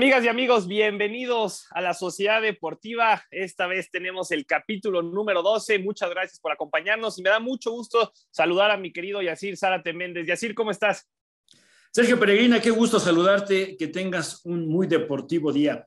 Amigas y amigos, bienvenidos a la Sociedad Deportiva. Esta vez tenemos el capítulo número 12. Muchas gracias por acompañarnos y me da mucho gusto saludar a mi querido Yacir Zárate Méndez. Yacir, ¿cómo estás? Sergio Peregrina, qué gusto saludarte, que tengas un muy deportivo día.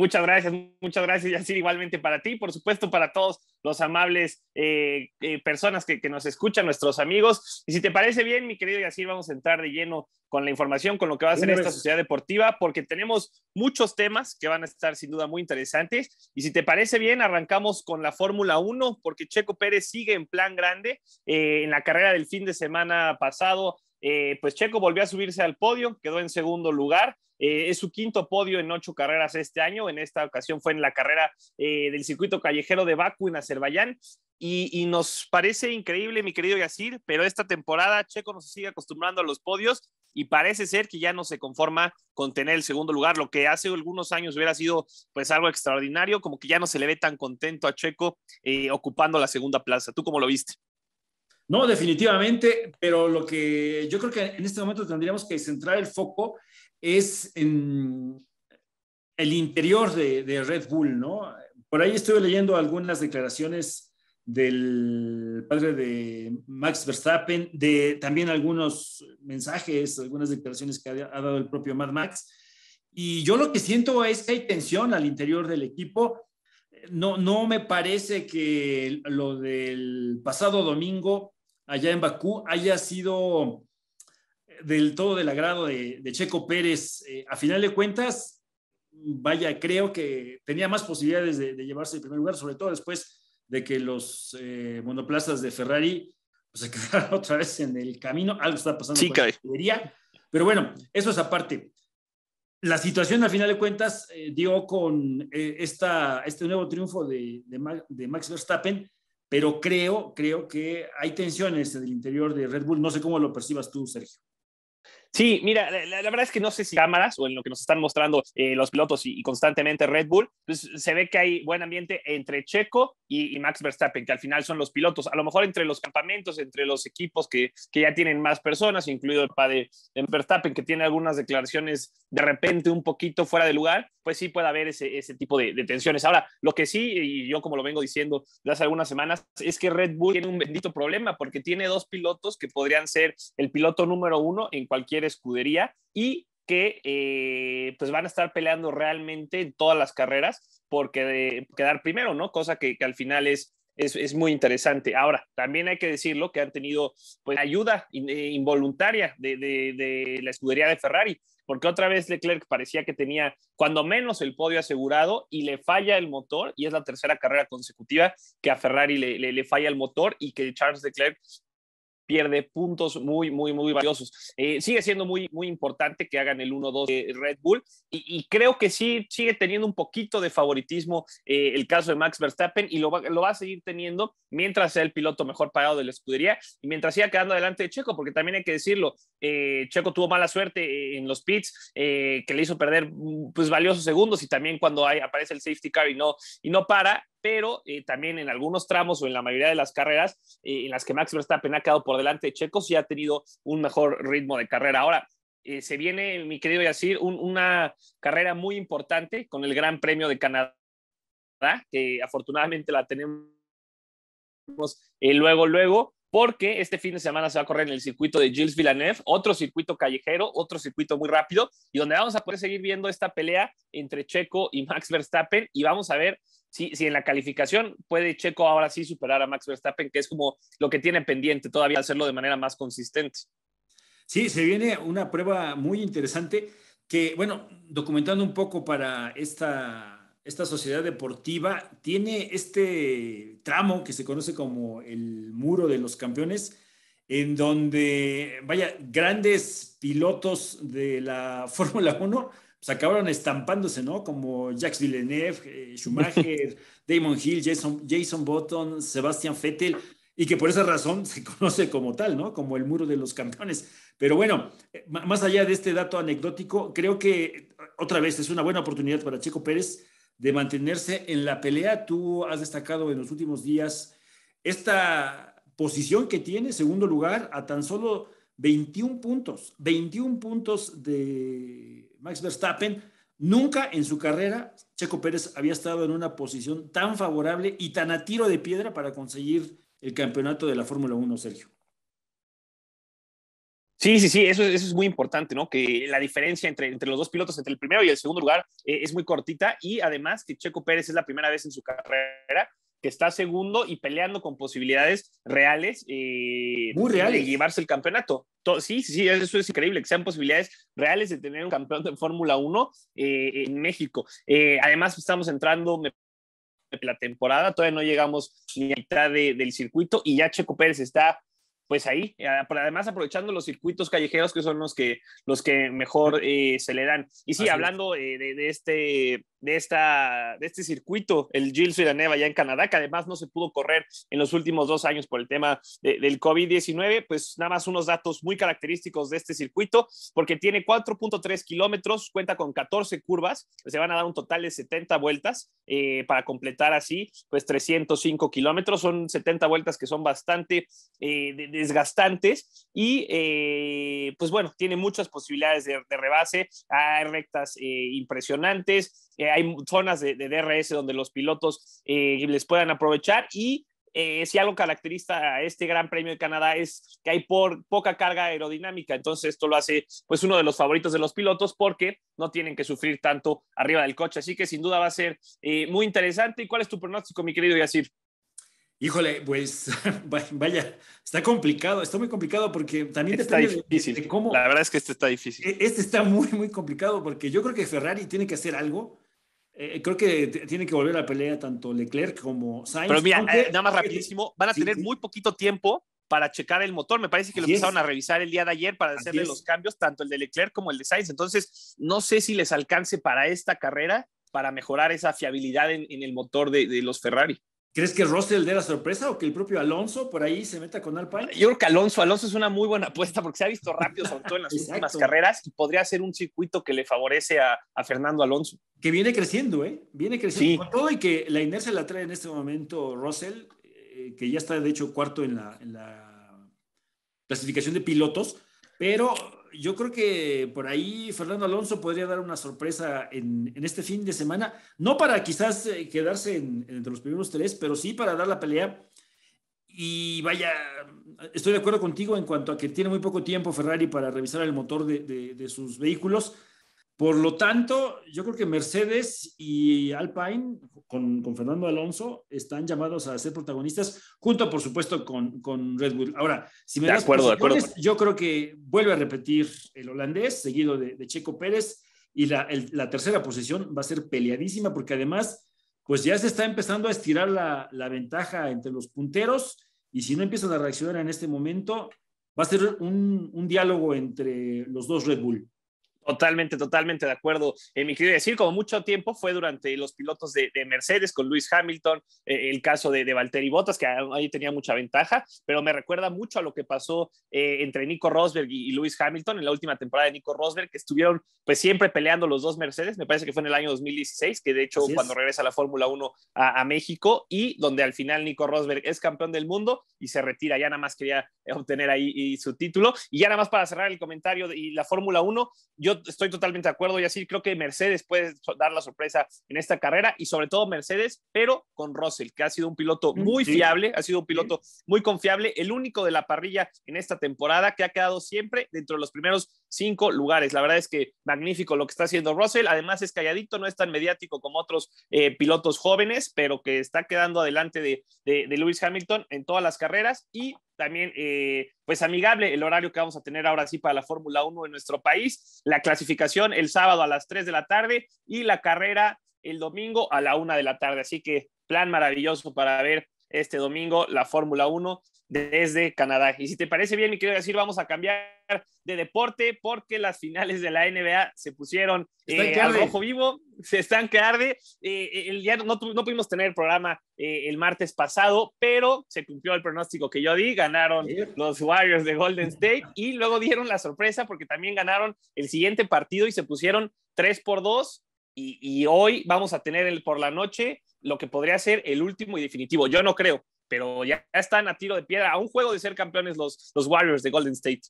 Muchas gracias, muchas gracias, Yacir, igualmente para ti, por supuesto, para todos los amables eh, eh, personas que, nos escuchan, nuestros amigos. Y si te parece bien, mi querido Yacir, vamos a entrar de lleno con la información, con lo que va a hacer esta sociedad deportiva, porque tenemos muchos temas que van a estar sin duda muy interesantes. Y si te parece bien, arrancamos con la Fórmula 1, porque Checo Pérez sigue en plan grande eh, en la carrera del fin de semana pasado eh, pues Checo volvió a subirse al podio, quedó en segundo lugar. Eh, es su quinto podio en ocho carreras este año. En esta ocasión fue en la carrera eh, del circuito callejero de Baku en Azerbaiyán. Y, nos parece increíble, mi querido Yacir, pero esta temporada Checo nos sigue acostumbrando a los podios y parece ser que ya no se conforma con tener el segundo lugar, lo que hace algunos años hubiera sido pues algo extraordinario, como que ya no se le ve tan contento a Checo ocupando la segunda plaza. ¿Tú cómo lo viste? No, definitivamente, pero lo que yo creo que en este momento tendríamos que centrar el foco es en el interior de, Red Bull, ¿no? Por ahí estuve leyendo algunas declaraciones del padre de Max Verstappen, de también algunos mensajes, algunas declaraciones que ha, dado el propio Mad Max. Y yo lo que siento es que hay tensión al interior del equipo. No, no me parece que lo del pasado domingo allá en Bakú haya sido eh, del todo del agrado de, Checo Pérez. Eh, a final de cuentas, vaya, creo que tenía más posibilidades de, llevarse el primer lugar, sobre todo después de que los eh, monoplazas de Ferrari pues, se quedaron otra vez en el camino. Algo está pasando con Pero bueno, eso es aparte. La situación, a final de cuentas, dio con esta, este nuevo triunfo de, de Max Verstappen pero creo, creo que hay tensiones en el interior de Red Bull. No sé cómo lo percibas tú, Sergio. Sí, mira, la, verdad es que no sé si cámaras o en lo que nos están mostrando eh, los pilotos y, constantemente Red Bull, pues se ve que hay buen ambiente entre Checo y, Max Verstappen, que al final son los pilotos. A lo mejor entre los campamentos, entre los equipos que, ya tienen más personas, incluido el padre de Verstappen, que tiene algunas declaraciones de repente un poquito fuera de lugar, pues sí puede haber ese, tipo de, de tensiones. Ahora, lo que sí, y yo como lo vengo diciendo desde hace algunas semanas, es que Red Bull tiene un bendito problema porque tiene dos pilotos que podrían ser el piloto número uno en cualquier escudería y que eh, pues van a estar peleando realmente en todas las carreras porque de quedar primero, ¿no? Cosa que, al final es, es, muy interesante. Ahora, también hay que decirlo que han tenido pues, ayuda eh, involuntaria de, la escudería de Ferrari, porque otra vez Leclerc parecía que tenía cuando menos el podio asegurado y le falla el motor y es la tercera carrera consecutiva que a Ferrari le, le, le falla el motor y que Charles Leclerc pierde puntos muy, muy, muy valiosos. Eh, sigue siendo muy, muy importante que hagan el 1-2 de Red Bull y, creo que sí sigue teniendo un poquito de favoritismo eh, el caso de Max Verstappen y lo va, a seguir teniendo mientras sea el piloto mejor pagado de la escudería y mientras siga quedando adelante de Checo, porque también hay que decirlo, eh, Checo tuvo mala suerte en los pits que le hizo perder mm, pues valiosos segundos y también cuando hay, aparece el safety car y no, y no para, pero eh, también en algunos tramos o en la mayoría de las carreras eh, en las que Max Verstappen ha quedado por delante de Checos y ha tenido un mejor ritmo de carrera. Ahora, eh, se viene, mi querido Yacir, una carrera muy importante con el Gran Premio de Canadá, que afortunadamente la tenemos luego, luego, porque este fin de semana se va a correr en el circuito de Gilles Villeneuve, otro circuito callejero, otro circuito muy rápido, y donde vamos a poder seguir viendo esta pelea entre Checo y Max Verstappen, y vamos a ver si, en la calificación puede Checo ahora sí superar a Max Verstappen, que es como lo que tiene pendiente todavía hacerlo de manera más consistente. Sí, se viene una prueba muy interesante que, bueno, documentando un poco para esta, esta sociedad deportiva, tiene este tramo que se conoce como el muro de los campeones, en donde, vaya, grandes pilotos de la Fórmula 1 se pues, acabaron estampándose, ¿no? Como Jacques Villeneuve, eh, Schumacher, Damon Hill, Jason, Jason Button, Sebastian Vettel, y que por esa razón se conoce como tal, ¿no? Como el muro de los campeones. Pero bueno, eh, más allá de este dato anecdótico, creo que otra vez es una buena oportunidad para Checo Pérez de mantenerse en la pelea. Tú has destacado en los últimos días esta posición que tiene, segundo lugar, a tan solo 21 puntos, 21 puntos de Max Verstappen. Nunca en su carrera Checo Pérez había estado en una posición tan favorable y tan a tiro de piedra para conseguir el campeonato de la Fórmula 1, Sergio. Sí, sí, sí, eso, eso, es muy importante, ¿no? Que la diferencia entre, entre los dos pilotos, entre el primero y el segundo lugar, eh, es muy cortita y además que Checo Pérez es la primera vez en su carrera que está segundo y peleando con posibilidades reales, eh, Muy reales. de llevarse el campeonato. Todo, sí, sí, eso es increíble, que sean posibilidades reales de tener un campeón de Fórmula 1 eh, en México. Eh, además, estamos entrando, la temporada, todavía no llegamos ni a mitad del circuito y ya Checo Pérez está pues ahí, ah, además aprovechando los circuitos callejeros que son los que, los que mejor se le dan. Y sí, hablando de, este de, esta, de este circuito, el Gilles Villeneuve ya en Canadá, que además no se pudo correr en los últimos dos años por el tema del COVID-19, pues nada más unos datos muy característicos de este circuito, porque tiene 4.3 kilómetros, cuenta con 14 curvas, se van a dar un total de 70 vueltas eh, para completar así, pues 305 kilómetros, son 70 vueltas que son bastante eh, desgastantes y eh, pues bueno, tiene muchas posibilidades de, de rebase, hay rectas impresionantes, hay zonas de, DRS donde los pilotos eh, les puedan aprovechar y eh, si algo caracteriza a este Gran Premio de Canadá es que hay por poca carga aerodinámica, entonces esto lo hace pues uno de los favoritos de los pilotos porque no tienen que sufrir tanto arriba del coche, así que sin duda va a ser eh, muy interesante. ¿Y cuál es tu pronóstico, mi querido Yacir? Híjole, pues vaya, está complicado, está muy complicado porque también está difícil. La verdad es que este está difícil. E-, este está muy, muy complicado porque yo creo que Ferrari tiene que hacer algo eh, creo que tiene que volver a la pelea tanto Leclerc como Sainz. Pero mira, eh, nada más rapidísimo, van a tener muy poquito tiempo para checar el motor. Me parece que lo empezaron a revisar el día de ayer para hacerle los cambios, tanto el de Leclerc como el de Sainz. Entonces, no sé si les alcance para esta carrera para mejorar esa fiabilidad en, el motor de los Ferrari. ¿Crees que Russell dé la sorpresa o que el propio Alonso por ahí se meta con Alpine? Yo creo que Alonso, Alonso es una muy buena apuesta porque se ha visto rápido, sobre en las últimas carreras, y podría ser un circuito que le favorece a, Fernando Alonso. Que viene creciendo, ¿eh? Viene creciendo. Con todo y que la inercia la trae en este momento Russell, eh, que ya está de hecho cuarto en la clasificación de pilotos, pero yo creo que por ahí Fernando Alonso podría dar una sorpresa en, este fin de semana, no para quizás eh, quedarse entre los primeros tres, pero sí para dar la pelea. Y vaya, estoy de acuerdo contigo en cuanto a que tiene muy poco tiempo Ferrari para revisar el motor de sus vehículos por lo tanto, yo creo que Mercedes y Alpine, con, Fernando Alonso, están llamados a ser protagonistas, junto, por supuesto, con, Red Bull. Ahora, si me das acuerdo, yo creo que vuelve a repetir el holandés, seguido de, Checo Pérez, y la, tercera posición va a ser peleadísima, porque además, pues ya se está empezando a estirar la, ventaja entre los punteros, y si no empiezan a reaccionar en este momento, va a ser un, un diálogo entre los dos Red Bull. Totalmente, totalmente de acuerdo. Eh, mi querido decir, como mucho tiempo fue durante los pilotos de, Mercedes con Luis Hamilton, eh, el caso de, de Valtteri Bottas, que ahí tenía mucha ventaja, pero me recuerda mucho a lo que pasó eh, entre Nico Rosberg y, Luis Hamilton en la última temporada de Nico Rosberg, que estuvieron pues siempre peleando los dos Mercedes, me parece que fue en el año 2016, que de hecho cuando regresa la Fórmula 1 a, México y donde al final Nico Rosberg es campeón del mundo y se retira, ya nada más quería obtener ahí su título. Y ya nada más para cerrar el comentario y la Fórmula 1, yo estoy totalmente de acuerdo y así creo que Mercedes puede dar la sorpresa en esta carrera y sobre todo Mercedes, pero con Russell, que ha sido un piloto mm, muy fiable, ha sido un piloto muy confiable, el único de la parrilla en esta temporada que ha quedado siempre dentro de los primeros cinco lugares. La verdad es que magnífico lo que está haciendo Russell, además es calladito, no es tan mediático como otros eh, pilotos jóvenes, pero que está quedando adelante de, de, de Lewis Hamilton en todas las carreras y también, eh, pues amigable el horario que vamos a tener ahora sí para la Fórmula 1 en nuestro país. La clasificación el sábado a las 3 de la tarde y la carrera el domingo a la 1 de la tarde. Así que plan maravilloso para ver este domingo la Fórmula 1 desde Canadá. Y si te parece bien, mi quiero decir, vamos a cambiar de deporte porque las finales de la NBA se pusieron eh, al rojo vivo, se están que eh, el, ya no, no, pudimos tener programa eh, el martes pasado, pero se cumplió el pronóstico que yo di, ganaron los Warriors de Golden State y luego dieron la sorpresa porque también ganaron el siguiente partido y se pusieron 3 por 2 y, y hoy vamos a tener el, por la noche lo que podría ser el último y definitivo. Yo no creo, pero ya están a tiro de piedra a un juego de ser campeones los, Warriors de Golden State.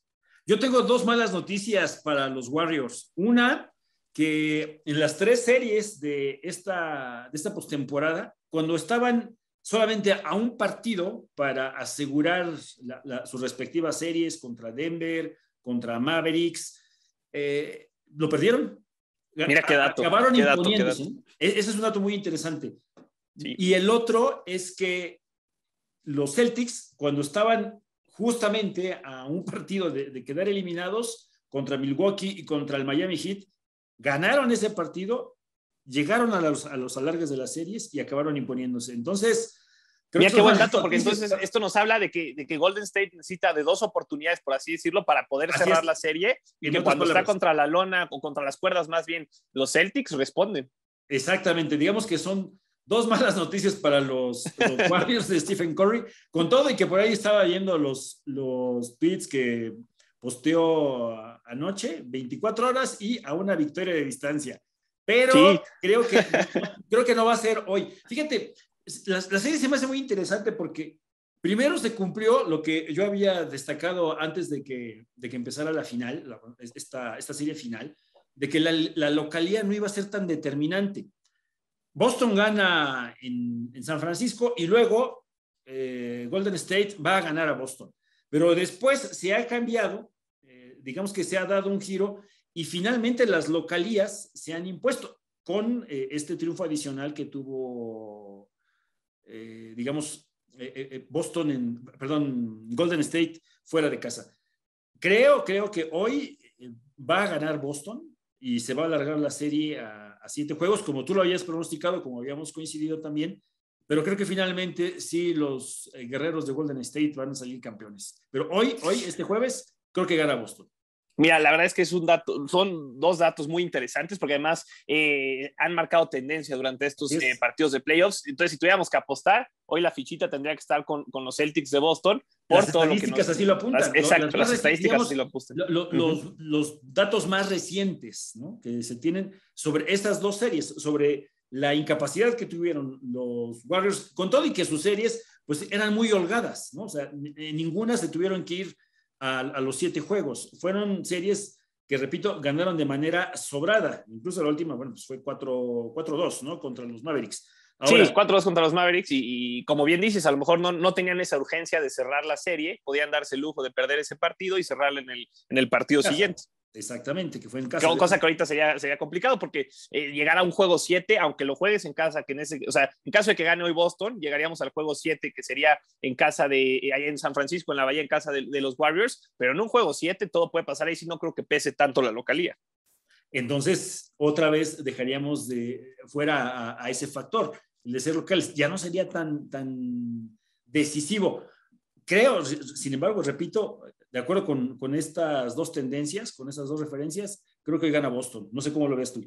Yo tengo dos malas noticias para los Warriors. Una, que en las tres series de esta, de esta postemporada, cuando estaban solamente a un partido para asegurar sus respectivas series contra Denver, contra Mavericks, eh, lo perdieron. Mira qué dato. Acabaron qué e, Ese es un dato muy interesante. Y el otro es que los Celtics, cuando estaban justamente a un partido de, quedar eliminados contra Milwaukee y contra el Miami Heat, ganaron ese partido, llegaron a los, a alargues de las series y acabaron imponiéndose. Entonces, Creo Mira qué buen dato, porque entonces esto nos habla de que, de que, Golden State necesita de dos oportunidades, por así decirlo, para poder cerrar la serie y, que cuando está contra la lona o contra las cuerdas, más bien, los Celtics responden. Exactamente, digamos que son dos malas noticias para los, los de Stephen Curry, con todo y que por ahí estaba viendo los, los tweets que posteó anoche, 24 horas y a una victoria de distancia. Pero creo, que, creo que no va a ser hoy. Fíjate, la, la serie se me hace muy interesante porque Primero se cumplió lo que yo había destacado antes de que, que empezara la final, esta, serie final, de que la, la, localidad no iba a ser tan determinante. Boston gana en, San Francisco y luego eh, Golden State va a ganar a Boston. Pero después se ha cambiado, eh, digamos que se ha dado un giro y finalmente las localías se han impuesto con eh, este triunfo adicional que tuvo, digamos, Boston en, perdón, Golden State fuera de casa. Creo, creo que hoy va a ganar Boston y se va a alargar la serie a a siete juegos, como tú lo habías pronosticado, como habíamos coincidido también, pero creo que finalmente sí los eh, guerreros de Golden State van a salir campeones. Pero hoy, hoy, este jueves, creo que gana Boston. Mira, la verdad es que es un dato, son dos datos muy interesantes porque además eh, han marcado tendencia durante estos eh, partidos de playoffs. Entonces, si tuviéramos que apostar, hoy la fichita tendría que estar con, los Celtics de Boston. Por las estadísticas así lo apuntan. Exacto, las, estadísticas así lo apuntan. los, datos más recientes que se tienen sobre estas dos series, sobre la incapacidad que tuvieron los Warriors, con todo y que sus series pues eran muy holgadas, ¿no? O sea, ninguna se tuvieron que ir a, los siete juegos. Fueron series que, repito, ganaron de manera sobrada. Incluso la última, bueno, pues fue 4-2, ¿no? Contra los Mavericks. sí, 4-2 contra los Mavericks y, como bien dices, a lo mejor no, no, tenían esa urgencia de cerrar la serie, podían darse el lujo de perder ese partido y cerrarla en el, en el partido siguiente. Exactamente, que fue en casa. Cosa que ahorita sería, complicado porque eh, llegar a un juego 7, aunque lo juegues en casa, que en ese, o sea, en caso de que gane hoy Boston, llegaríamos al juego 7, que sería en casa de, eh, Ahí en San Francisco, en la bahía, en casa de, los Warriors, pero en un juego 7 todo puede pasar ahí, si no creo que pese tanto la localía. Entonces, otra vez dejaríamos de fuera a, ese factor, el de ser locales, ya no sería tan, tan decisivo creo, sin embargo, repito, de acuerdo con, estas dos tendencias, con esas dos referencias, creo que gana Boston. No sé cómo lo ves tú.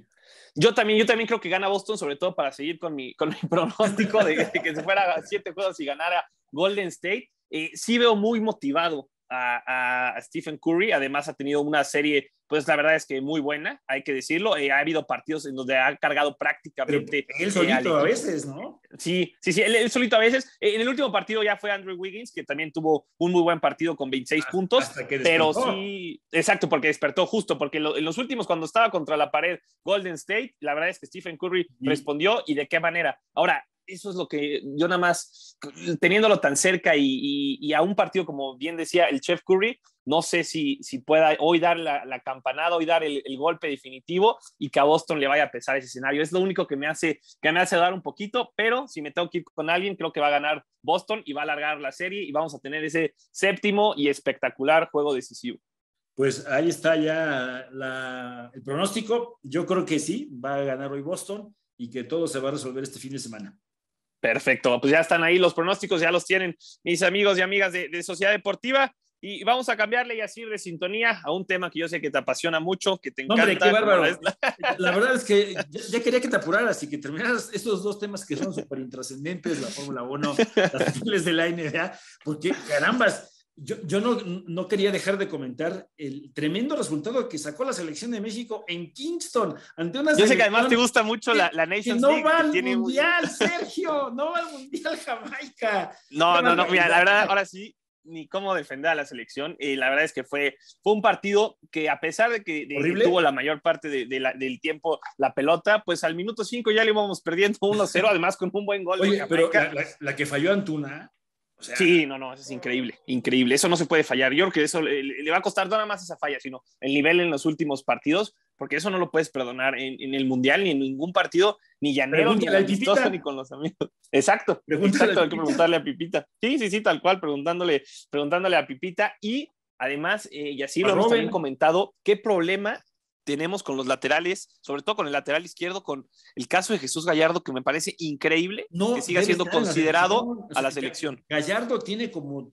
Yo también, yo también creo que gana Boston, sobre todo para seguir con mi, con mi pronóstico de, que se fuera a siete juegos y ganara Golden State. Eh, sí veo muy motivado a, Stephen Curry. Además, ha tenido una serie pues la verdad es que muy buena, hay que decirlo. Eh, ha habido partidos en donde ha cargado prácticamente. él eh, solito a veces, ¿no? Sí, sí, sí, él, solito a veces. En el último partido ya fue Andrew Wiggins, que también tuvo un muy buen partido con 26 puntos. pero sí, exacto, porque despertó justo, porque en los últimos, cuando estaba contra la pared Golden State, la verdad es que Stephen Curry respondió y de qué manera. Ahora, eso es lo que yo nada más, eh, teniéndolo tan cerca y, a un partido, como bien decía el Chef Curry, no sé si, pueda hoy dar la, campanada, hoy dar el, golpe definitivo y que a Boston le vaya a pesar ese escenario. Es lo único que me hace, que me hace dar un poquito, pero si me tengo que ir con alguien, creo que va a ganar Boston y va a alargar la serie y vamos a tener ese séptimo y espectacular juego decisivo. Pues ahí está ya el pronóstico. Yo creo que sí, va a ganar hoy Boston y que todo se va a resolver este fin de semana. Perfecto, pues ya están ahí los pronósticos, ya los tienen mis amigos y amigas de, Sociedad Deportiva. Y vamos a cambiarle y así de sintonía a un tema que yo sé que te apasiona mucho, que te encanta. qué bárbaro. La verdad es que ya, quería que te apuraras y que terminaras estos dos temas que son súper intrascendentes, la Fórmula 1, las finales de la NBA, porque carambas, yo, no, quería dejar de comentar el tremendo resultado que sacó la selección de México en Kingston ante una Yo sé que además te gusta mucho la, la Nations no va al Mundial, Sergio, no va al Mundial Jamaica. No, no, no, mira, la verdad, ahora sí, ni cómo defender a la selección. y la verdad es que fue, un partido que a pesar de que, tuvo la mayor parte del tiempo la pelota, pues al minuto 5 ya le íbamos perdiendo 1-0, además con un buen gol. pero la, que falló Antuna sí, no, no, eso es increíble, increíble. Eso no se puede fallar. Yo creo que eso le, va a costar nada más esa falla, sino el nivel en los últimos partidos, porque eso no lo puedes perdonar en, el Mundial, ni en ningún partido, ni llanero, ni ni con los amigos. Exacto, exacto, hay que preguntarle a Pipita. Sí, sí, sí, tal cual, preguntándole, preguntándole a Pipita. Y además, eh, y así lo hemos comentado, qué problema tenemos con los laterales, sobre todo con el lateral izquierdo, con el caso de Jesús Gallardo, que me parece increíble no, que siga siendo considerado a la selección. Gallardo tiene como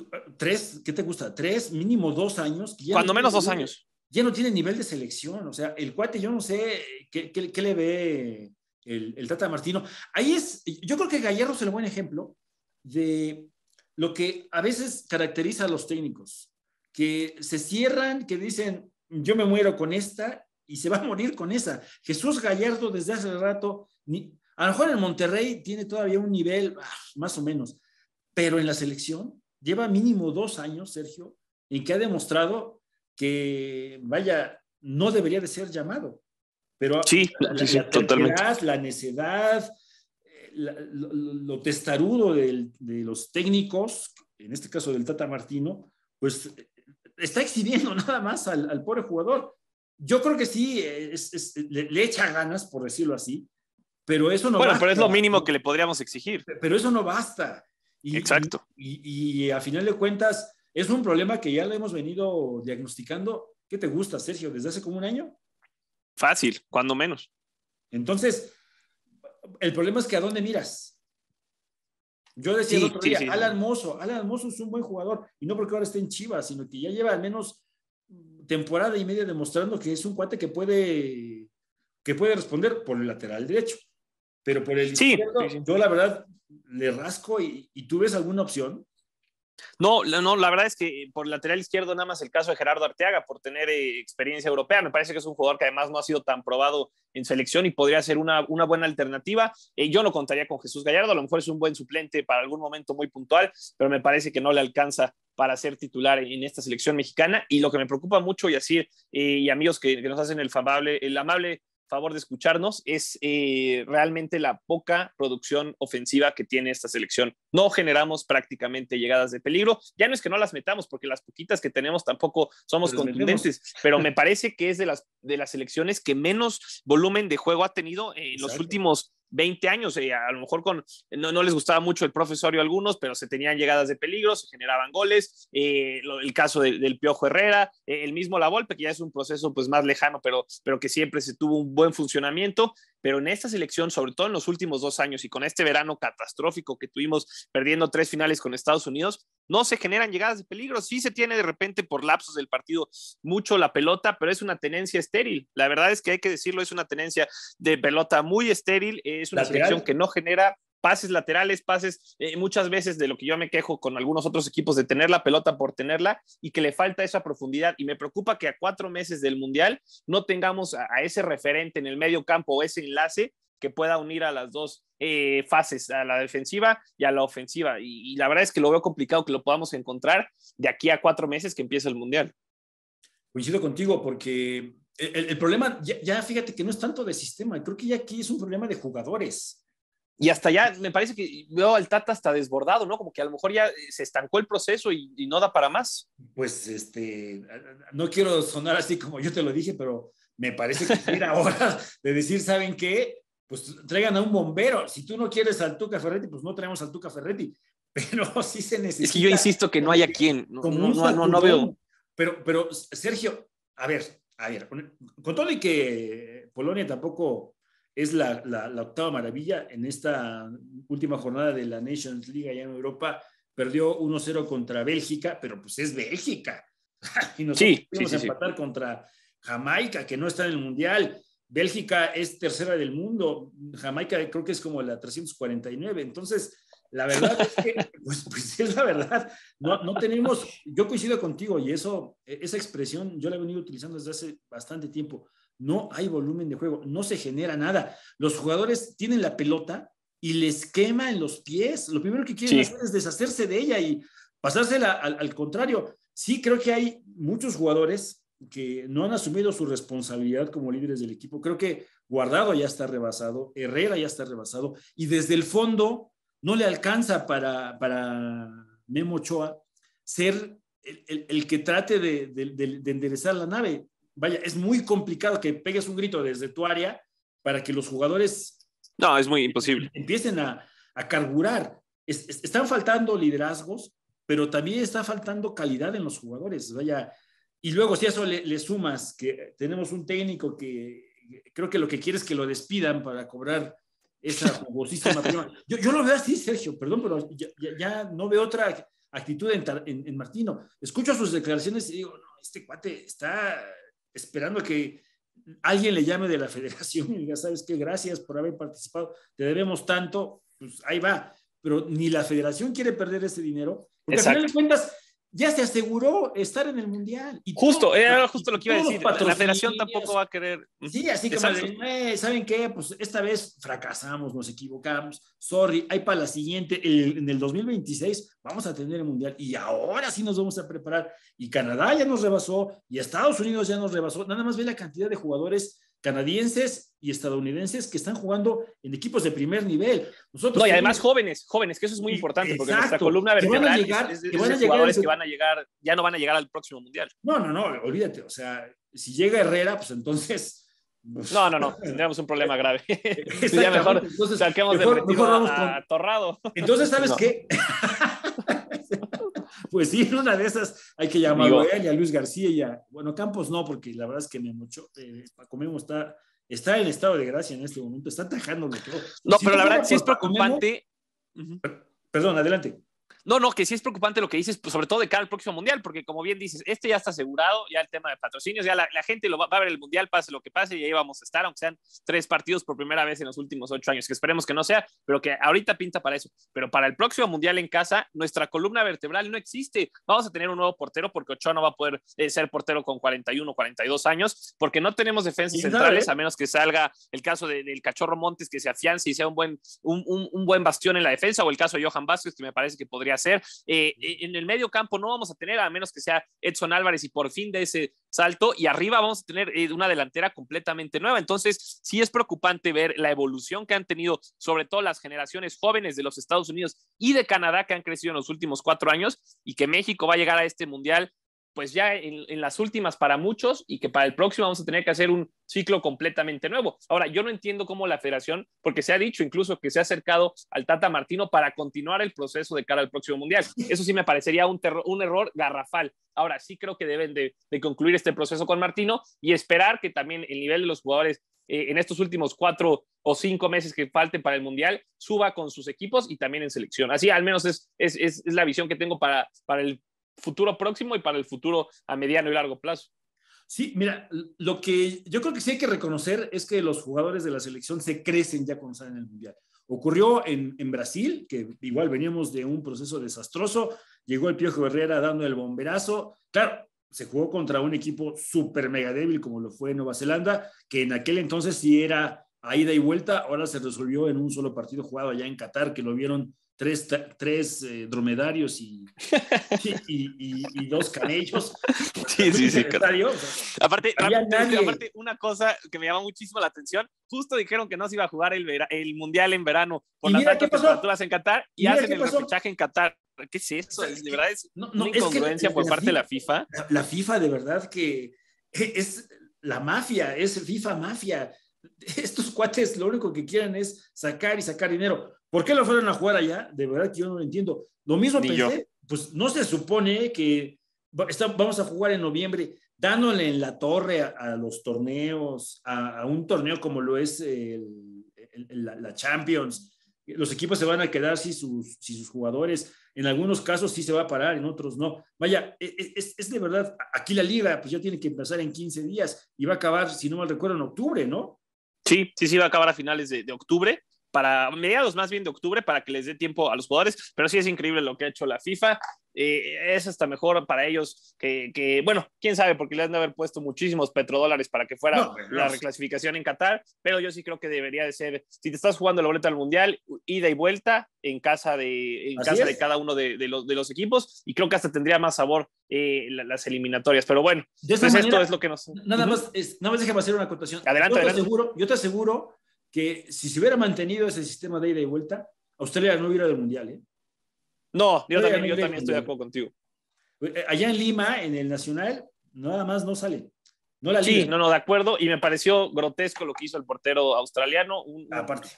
eh, tres, ¿qué te gusta? Tres, mínimo dos años. Cuando menos dos años. Ya no tiene nivel de selección, o sea, el cuate yo no sé qué, le ve el, el, Tata Martino. Ahí es, yo creo que Gallardo es el buen ejemplo de lo que a veces caracteriza a los técnicos, que se cierran, que dicen, yo me muero con esta y se va a morir con esa. Jesús Gallardo desde hace rato, a lo mejor en Monterrey tiene todavía un nivel ah, más o menos, pero en la selección lleva mínimo dos años, Sergio, en que ha demostrado que, vaya, no debería de ser llamado. Pero sí, la, totalmente. la necedad, eh, lo, testarudo de los técnicos, en este caso del Tata Martino, pues está exhibiendo nada más al, pobre jugador. Yo creo que sí, eh, le, echa ganas, por decirlo así, pero eso no bueno, pero es lo mínimo que le podríamos exigir. Pero eso no basta. Y, Exacto. Y, a final de cuentas, es un problema que ya lo hemos venido diagnosticando. ¿Qué te gusta, Sergio? ¿Desde hace como un año? Fácil, cuando menos. Entonces, el problema es que a dónde miras. Yo decía el otro día, Alan Mozo, Alan Mozo es un buen jugador, y no porque ahora esté en Chivas, sino que ya lleva al menos temporada y media demostrando que es un cuate que puede, que puede responder por el lateral derecho. Pero por el izquierdo, yo la verdad le rasco y tú ves alguna opción. No, no, la verdad es que por lateral izquierdo nada más el caso de Gerardo Arteaga por tener eh, experiencia europea. Me parece que es un jugador que además no ha sido tan probado en selección y podría ser una, buena alternativa. Eh, yo no contaría con Jesús Gallardo, a lo mejor es un buen suplente para algún momento muy puntual, pero me parece que no le alcanza para ser titular en esta selección mexicana. Y lo que me preocupa mucho, y así, eh, y amigos que, nos hacen el, el amable favor de escucharnos, es eh, realmente la poca producción ofensiva que tiene esta selección. No generamos prácticamente llegadas de peligro. Ya no es que no las metamos, porque las poquitas que tenemos tampoco somos contundentes, pero me parece que es de las, de las selecciones que menos volumen de juego ha tenido en los últimos 20 años, eh, a lo mejor con, no, les gustaba mucho el profesorio a algunos, pero se tenían llegadas de peligro, se generaban goles, eh, el caso del Piojo Herrera, eh, el mismo La Volpe, que ya es un proceso pues más lejano, pero, pero que siempre se tuvo un buen funcionamiento, pero en esta selección, sobre todo en los últimos dos años y con este verano catastrófico que tuvimos perdiendo tres finales con Estados Unidos, no se generan llegadas de peligro. Sí se tiene de repente por lapsos del partido mucho la pelota, pero es una tenencia estéril. La verdad es que hay que decirlo, es una tenencia de pelota muy estéril, es una selección que no genera pases laterales, pases eh, muchas veces de lo que yo me quejo con algunos otros equipos de tener la pelota por tenerla y que le falta esa profundidad. Y me preocupa que a cuatro meses del Mundial no tengamos a, ese referente en el medio campo o ese enlace que pueda unir a las dos eh, fases, a la defensiva y a la ofensiva. Y, la verdad es que lo veo complicado que lo podamos encontrar de aquí a cuatro meses que empieza el Mundial. Coincido contigo porque el, problema, ya, fíjate que no es tanto de sistema, creo que ya aquí es un problema de jugadores y hasta ya me parece que veo al Tata hasta desbordado, ¿no? Como que a lo mejor ya se estancó el proceso y, no da para más. Pues este, no quiero sonar así como yo te lo dije, pero me parece que es hora de decir, ¿saben qué? Pues traigan a un bombero. Si tú no quieres al Tuca Ferretti, pues no traemos al Tuca Ferretti. Pero sí se necesita. Es que yo insisto que no haya quien. No, no, no, no, no veo. Pero, pero, Sergio, a ver, a ver, con todo y que Polonia tampoco es la, octava maravilla. En esta última jornada de la Nations League ya en Europa, perdió 1-0 contra Bélgica, pero pues es Bélgica. y nosotros sí, pudimos empatar contra Jamaica, que no está en el Mundial. Bélgica es tercera del mundo. Jamaica creo que es como la 349. Entonces, la verdad es que, pues, pues, es la verdad, no, tenemos, yo coincido contigo y eso, e-, esa expresión yo la he venido utilizando desde hace bastante tiempo, no hay volumen de juego, no se genera nada. Los jugadores tienen la pelota y les quema en los pies. Lo primero que quieren hacer es deshacerse de ella y pasársela al, contrario. Sí, creo que hay muchos jugadores que no han asumido su responsabilidad como líderes del equipo. Creo que Guardado ya está rebasado, Herrera ya está rebasado y desde el fondo no le alcanza para, para Memo Ochoa ser el, que trate de enderezar la nave vaya, es muy complicado que pegues un grito desde tu área para que los jugadores... No, es muy imposible. Empiecen a, carburar. están faltando liderazgos, pero también está faltando calidad en los jugadores. Vaya, y luego si a eso le, sumas que tenemos un técnico que creo que lo que quiere es que lo despidan para cobrar esa jugosísima yo, yo, lo veo así, Sergio, perdón, pero ya, no veo otra actitud en, en, Martino. Escucho sus declaraciones y digo, no, este cuate está esperando que alguien le llame de la federación y diga, sabes qué, gracias por haber participado, te debemos tanto, pues ahí va. Pero ni la federación quiere perder ese dinero, porque al final de cuentas ya se aseguró estar en el mundial. justo, era justo lo que iba a decir. La federación tampoco va a querer. Sí, así que eh, ¿saben qué? Pues esta vez fracasamos, nos equivocamos. Sorry, hay para la siguiente. en el 2026 vamos a tener el mundial y ahora sí nos vamos a preparar. Y Canadá ya nos rebasó y Estados Unidos ya nos rebasó. Nada más ve la cantidad de jugadores canadienses y estadounidenses que están jugando en equipos de primer nivel. Nosotros y además jóvenes, jóvenes, que eso es muy importante, porque esta nuestra columna vertebral van es, que jugadores que van a llegar, ya no van a llegar al próximo mundial. No, no, no, olvídate, o sea, si llega Herrera, pues entonces... Pues no, no, no, tendríamos un problema grave. ya mejor entonces, saquemos de vamos Entonces, ¿sabes qué? pues sí, una de esas hay que llamar a Luis García y a, bueno, Campos no, porque la verdad es que me mucho, eh, está, está en estado de gracia en este momento, está atajándolo todo. No, pero la verdad sí es preocupante. Perdón, adelante. No, no, que sí es preocupante lo que dices, pues, sobre todo de cara al próximo mundial, porque como bien dices, este ya está asegurado, ya el tema de patrocinios, ya la, gente lo va, a ver el mundial, pase lo que pase, y ahí vamos a estar, aunque sean tres partidos por primera vez en los últimos ocho años, que esperemos que no sea, pero que ahorita pinta para eso. Pero para el próximo mundial en casa, nuestra columna vertebral no existe. Vamos a tener un nuevo portero porque Ochoa no va a poder eh, ser portero con 41, 42 años, porque no tenemos defensas centrales, ¿eh? a menos que salga el caso del cachorro Montes, que se afiance y sea un buen, un, un, buen bastión en la defensa, o el caso de Johan Vázquez, que me parece que podría hacer, eh, eh, en el medio campo no vamos a tener, a menos que sea Edson Álvarez y por fin de ese salto, y arriba vamos a tener eh, una delantera completamente nueva. Entonces, sí es preocupante ver la evolución que han tenido, sobre todo las generaciones jóvenes de los Estados Unidos y de Canadá que han crecido en los últimos cuatro años y que México va a llegar a este mundial pues ya en, las últimas para muchos y que para el próximo vamos a tener que hacer un ciclo completamente nuevo. Ahora, yo no entiendo cómo la federación, porque se ha dicho incluso que se ha acercado al Tata Martino para continuar el proceso de cara al próximo Mundial. Eso sí me parecería un, un error garrafal. Ahora sí creo que deben de, concluir este proceso con Martino y esperar que también el nivel de los jugadores eh, en estos últimos cuatro o cinco meses que falten para el Mundial suba con sus equipos y también en selección. Así al menos es, la visión que tengo para, para el futuro próximo y para el futuro a mediano y largo plazo. Sí, mira, lo que yo creo que sí hay que reconocer es que los jugadores de la selección se crecen ya cuando están en el Mundial. Ocurrió en, Brasil, que igual veníamos de un proceso desastroso, llegó el Piojo Herrera dando el bomberazo. Claro, se jugó contra un equipo súper mega débil como lo fue Nueva Zelanda, que en aquel entonces sí era a ida y vuelta, ahora se resolvió en un solo partido jugado allá en Qatar, que lo vieron tres, eh, dromedarios y, y, dos camellos. Sí, sí, sí. aparte, aparte, una cosa que me llama muchísimo la atención, justo dijeron que no se iba a jugar el, el Mundial en verano por las altas temperaturas en Qatar y, hacen el repechaje en Qatar. ¿Qué es eso? Es, de no, no, una por parte de la FIFA. La, la, FIFA de verdad que es la mafia, es FIFA mafia. Estos cuates lo único que quieren es sacar y sacar dinero. ¿Por qué lo fueron a jugar allá? De verdad que yo no lo entiendo. Lo mismo pensé, pues no se supone que vamos a jugar en noviembre dándole en la torre a, los torneos, a, un torneo como lo es la, Champions. Los equipos se van a quedar si sus, jugadores, en algunos casos sí se va a parar, en otros no. Vaya, e, e, es, de verdad, aquí la liga pues ya tiene que empezar en 15 días y va a acabar, si no mal recuerdo, en octubre, ¿no? Sí, sí, sí, va a acabar a finales de octubre para mediados más bien de octubre para que les dé tiempo a los jugadores, pero sí es increíble lo que ha hecho la FIFA. Eh, es hasta mejor para ellos que, bueno, quién sabe, porque le han de haber puesto muchísimos petrodólares para que fuera la reclasificación en Qatar, pero yo sí creo que debería de ser, si te estás jugando la boleta al Mundial, ida y vuelta en casa de, en casa de cada uno de, los, de, los, equipos, y creo que hasta tendría más sabor eh, las eliminatorias, pero bueno, pues esto es lo que nos... Nada más, nada más déjame hacer una acotación. Adelante, yo te Aseguro, yo te aseguro que si se hubiera mantenido ese sistema de ida y vuelta, Australia no hubiera del Mundial. ¿eh? No, yo también, estoy de acuerdo contigo. Eh, allá en Lima, en el Nacional, nada más no sale. No la sí, no, no, de acuerdo. Y me pareció grotesco lo que hizo el portero australiano, un,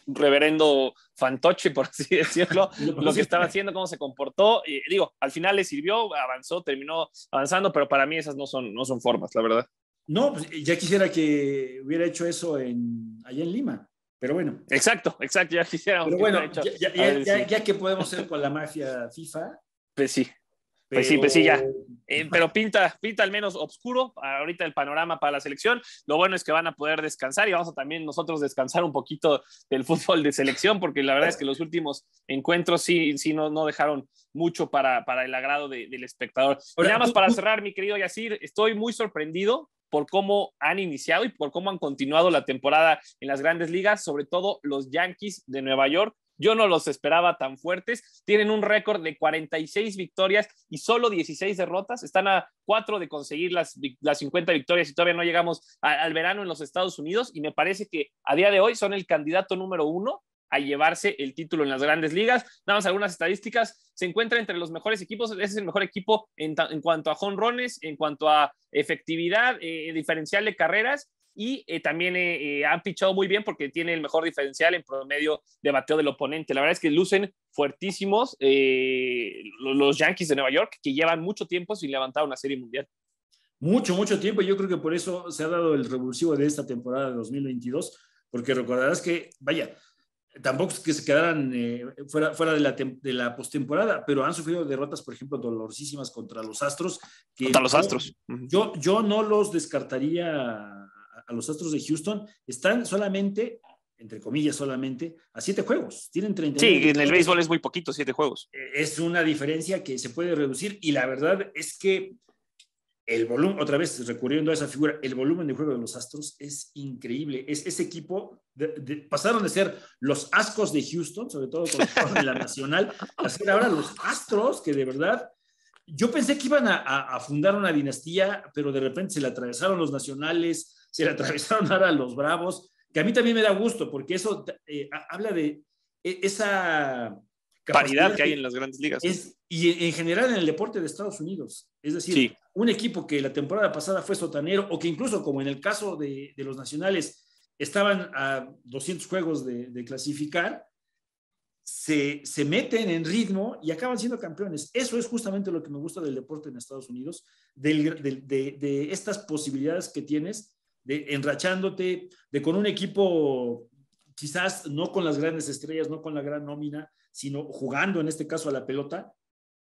reverendo fantoche, por así decirlo, lo que estaba haciendo, cómo se comportó. Y, digo, al final le sirvió, avanzó, terminó avanzando, pero para mí esas no son, no son formas, la verdad. No, pues ya quisiera que hubiera hecho eso en, allá en Lima. Pero bueno. Exacto, exacto, ya Pero bueno, ya, que podemos ser con la mafia FIFA. Pues sí. Pero... Pues sí, pues sí, ya. Eh, pero pinta, pinta al menos oscuro ahorita el panorama para la selección. Lo bueno es que van a poder descansar y vamos a también nosotros descansar un poquito del fútbol de selección, porque la verdad es que los últimos encuentros sí, sí no, no dejaron mucho para, para el agrado del espectador. nada más para cerrar, mi querido Yacir, estoy muy sorprendido por cómo han iniciado y por cómo han continuado la temporada en las grandes ligas, sobre todo los Yankees de Nueva York. Yo no los esperaba tan fuertes. Tienen un récord de 46 victorias y solo 16 derrotas. Están a cuatro de conseguir las, las 50 victorias y todavía no llegamos al verano en los Estados Unidos. Y me parece que a día de hoy son el candidato número uno a llevarse el título en las grandes ligas. Nada más algunas estadísticas. Se encuentra entre los mejores equipos. es el mejor equipo en, cuanto a jonrones, en cuanto a efectividad, eh, diferencial de carreras. Y eh, también eh, han pichado muy bien porque tiene el mejor diferencial en promedio de bateo del oponente. La verdad es que lucen fuertísimos los Yankees de Nueva York, que llevan mucho tiempo sin levantar una serie mundial mucho, mucho tiempo. Yo creo que por eso se ha dado el revulsivo de esta temporada de 2022, porque recordarás que, vaya, tampoco es que se quedaran eh, fuera, fuera de la, de la postemporada, pero han sufrido derrotas, por ejemplo, dolorosísimas contra los Astros. contra los Astros. Yo, yo no los descartaría a, los Astros de Houston. Están solamente, entre comillas, solamente a siete juegos. Tienen 30. Sí, en el béisbol es muy poquito, siete juegos. Es una diferencia que se puede reducir y la verdad es que el volumen, otra vez recurriendo a esa figura, el volumen de juego de los Astros es increíble. Es, ese equipo de, pasaron de ser los ascos de Houston, sobre todo con la Nacional, a ser ahora los Astros, que de verdad, yo pensé que iban a, fundar una dinastía, pero de repente se le atravesaron los Nacionales, se le atravesaron ahora los Bravos, que a mí también me da gusto, porque eso eh, habla de e, esa paridad que hay en las grandes ligas. y en general en el deporte de Estados Unidos. Es decir, un equipo que la temporada pasada fue sotanero o que incluso como en el caso de, los nacionales estaban a 200 juegos de, clasificar, se, se, meten en ritmo y acaban siendo campeones. Eso es justamente lo que me gusta del deporte en Estados Unidos, de, de, estas posibilidades que tienes de enrachándote, de con un equipo quizás no con las grandes estrellas, no con la gran nómina, sino jugando en este caso a la pelota,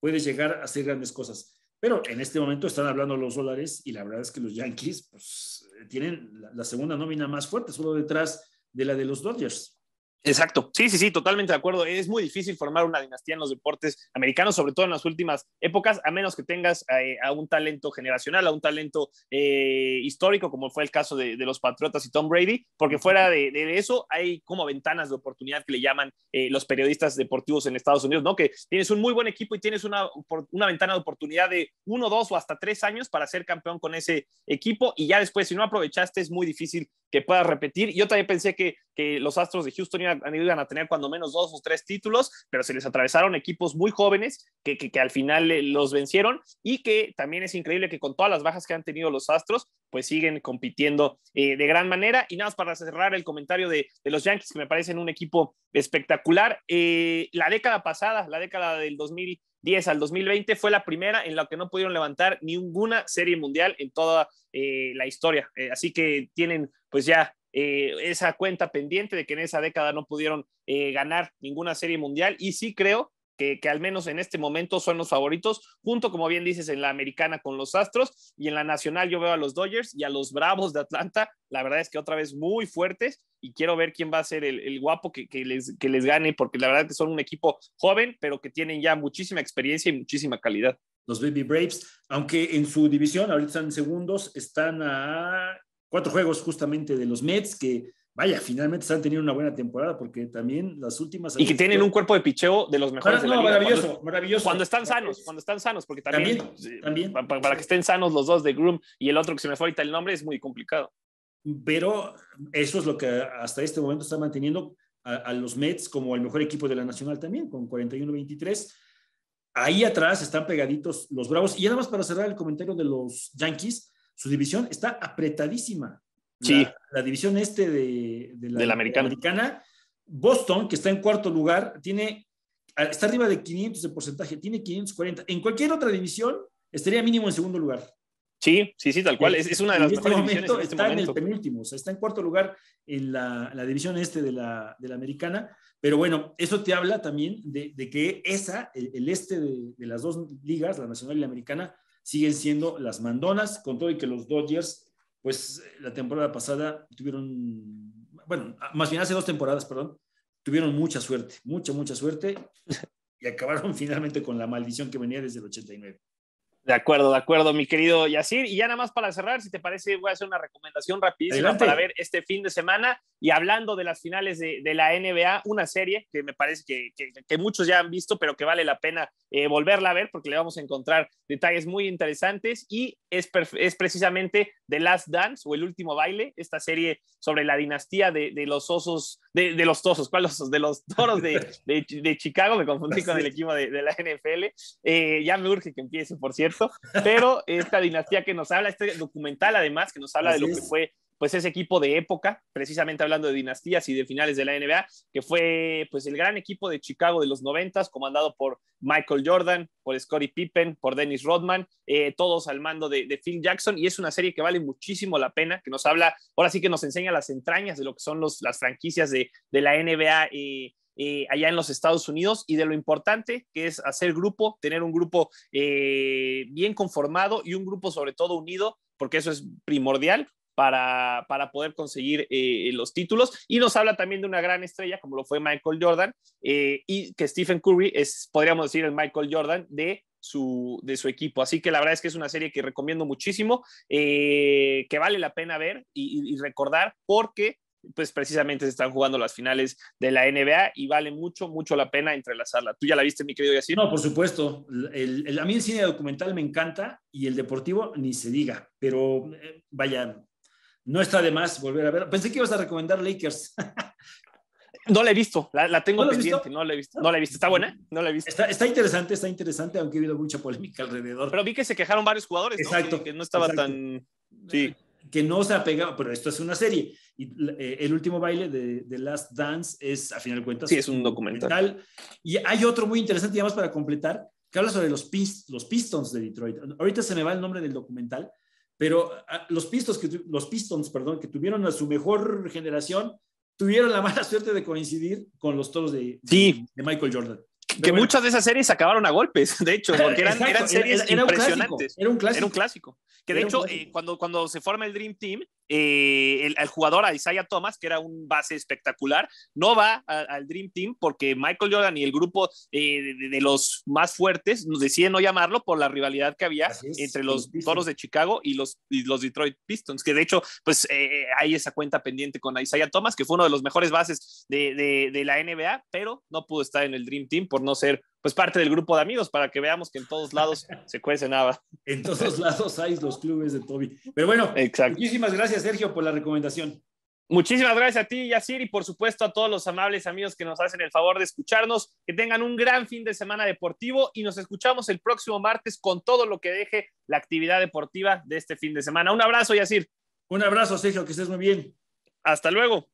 puedes llegar a hacer grandes cosas. Pero en este momento están hablando los dólares y la verdad es que los Yankees pues, tienen la segunda nómina más fuerte, solo detrás de la de los Dodgers. Exacto, sí, sí, sí, totalmente de acuerdo. Es muy difícil formar una dinastía en los deportes americanos, sobre todo en las últimas épocas, a menos que tengas eh, a, un talento generacional, a un talento eh, histórico, como fue el caso de, los Patriotas y Tom Brady, porque fuera de, eso hay como ventanas de oportunidad que le llaman eh, los periodistas deportivos en Estados Unidos, ¿no? Que tienes un muy buen equipo y tienes una, una ventana de oportunidad de uno, dos o hasta tres años para ser campeón con ese equipo y ya después, si no aprovechaste, es muy difícil que pueda repetir. Yo también pensé que, los Astros de Houston iban, a tener cuando menos dos o tres títulos, pero se les atravesaron equipos muy jóvenes que, al final eh, los vencieron y que también es increíble que con todas las bajas que han tenido los Astros, pues siguen compitiendo eh, de gran manera. Y nada más para cerrar el comentario de, los Yankees, que me parecen un equipo espectacular. Eh, la década pasada, la década del 2000 10 al 2020 fue la primera en la que no pudieron levantar ninguna serie mundial en toda eh, la historia. Eh, así que tienen pues ya eh, esa cuenta pendiente de que en esa década no pudieron ganar ninguna serie mundial y sí creo que, al menos en este momento son los favoritos, junto, como bien dices, en la americana con los Astros y en la nacional yo veo a los Dodgers y a los Bravos de Atlanta, la verdad es que otra vez muy fuertes y quiero ver quién va a ser el, guapo que, les, que les gane, porque la verdad es que son un equipo joven, pero que tienen ya muchísima experiencia y muchísima calidad. Los Baby Braves, aunque en su división ahorita están segundos, están a cuatro juegos justamente de los Mets, que vaya, finalmente están teniendo una buena temporada porque también las últimas... Y que tienen un cuerpo de picheo de los mejores. maravilloso, cuando, maravilloso. Cuando están sanos, cuando están sanos, porque también... También, eh, para, que estén sanos los dos de Groom y el otro que se me fue ahorita el nombre es muy complicado. Pero eso es lo que hasta este momento está manteniendo a, a los Mets como el mejor equipo de la Nacional también, con 41-23. Ahí atrás están pegaditos los Bravos. Y nada más para cerrar el comentario de los Yankees, su división está apretadísima sí. la, división este de, la, americana. Boston, que está en cuarto lugar, tiene, está arriba de 500 de porcentaje, tiene 540. En cualquier otra división estaría mínimo en segundo lugar. Sí, sí, sí, tal cual. Es, una de las en este momento, este está en el penúltimo, o sea, está en cuarto lugar en la, división este de la, de americana. Pero bueno, eso te habla también de, que esa, el, este de, las dos ligas, la nacional y la americana, siguen siendo las mandonas, con todo y que los Dodgers pues eh, la temporada pasada tuvieron, bueno, ah, más bien hace dos temporadas, perdón, tuvieron mucha suerte, mucha, mucha suerte y acabaron finalmente con la maldición que venía desde el 89. De acuerdo, de acuerdo, mi querido Yacir. Y ya nada más para cerrar, si te parece, voy a hacer una recomendación rapidísima para ver este fin de semana. Y hablando de las finales de, la NBA, una serie que me parece que, muchos ya han visto, pero que vale la pena eh, volverla a ver porque le vamos a encontrar detalles muy interesantes y es, es precisamente The Last Dance o El Último Baile, esta serie sobre la dinastía de, de los osos, de, los tosos, ¿cuál osos? De los toros de, de Chicago, me confundí con el equipo de, la NFL, eh, ya me urge que empiece, por cierto, pero esta dinastía que nos habla, este documental además que nos habla de lo que fue pues ese equipo de época, precisamente hablando de dinastías y de finales de la NBA, que fue pues el gran equipo de Chicago de los noventas, comandado por Michael Jordan, por Scottie Pippen, por Dennis Rodman, eh, todos al mando de, Phil Jackson, y es una serie que vale muchísimo la pena, que nos habla, ahora sí que nos enseña las entrañas de lo que son las franquicias de, la NBA. Eh, eh, allá en los Estados Unidos y de lo importante que es hacer grupo, tener un grupo bien conformado y un grupo sobre todo unido, porque eso es primordial para, poder conseguir eh, eh, los títulos. Y nos habla también de una gran estrella, como lo fue Michael Jordan, eh, y que Stephen Curry es, podríamos decir, el Michael Jordan de su, de su equipo. Así que la verdad es que es una serie que recomiendo muchísimo, que vale la pena ver y, recordar porque pues precisamente se están jugando las finales de la NBA y vale mucho, mucho la pena entrelazarla. ¿Tú ya la viste, mi querido Yacine? No, por supuesto. El, a mí el cine documental me encanta y el deportivo ni se diga, pero vayan vaya, no está de más volver a ver. Pensé que ibas a recomendar Lakers. No la he visto, la, tengo pendiente, no la he visto. No la he visto, está buena, no la he visto. Está, interesante, está interesante, aunque ha habido mucha polémica alrededor. Pero vi que se quejaron varios jugadores, exacto, Que, no estaba tan. Sí. Que no se ha pegado, pero esto es una serie. Y eh, el último baile de, de, Last Dance es, a final de cuentas. Sí, es un documental. Y hay otro muy interesante, ya más para completar, que habla sobre los, los Pistons de Detroit. Ahorita se me va el nombre del documental, pero ah, los Pistons, que, los Pistons perdón, que tuvieron a su mejor generación, tuvieron la mala suerte de coincidir con los toros de, de Michael Jordan. que muchas de esas series acabaron a golpes, de hecho, porque eran, series era, impresionantes. clásico, era, un clásico. Que de hecho, eh, cuando, cuando se forma el Dream Team, eh, el, jugador, Isaiah Thomas, que era un base espectacular, no va al Dream Team porque Michael Jordan y el grupo eh, de, los más fuertes nos deciden no llamarlo por la rivalidad que había entre los Toros de Chicago y los, los Detroit Pistons, que de hecho, pues eh, hay esa cuenta pendiente con Isaiah Thomas, que fue uno de los mejores bases de la NBA, pero no pudo estar en el Dream Team por no ser pues parte del grupo de amigos para que veamos que en todos lados se cuece nada. En todos lados hay los clubes de Toby. Pero bueno, muchísimas gracias Sergio por la recomendación. Muchísimas gracias a ti, Yacir, y por supuesto a todos los amables amigos que nos hacen el favor de escucharnos. Que tengan un gran fin de semana deportivo y nos escuchamos el próximo martes con todo lo que deje la actividad deportiva de este fin de semana. Un abrazo, Yacir. Un abrazo, Sergio, que estés muy bien. Hasta luego.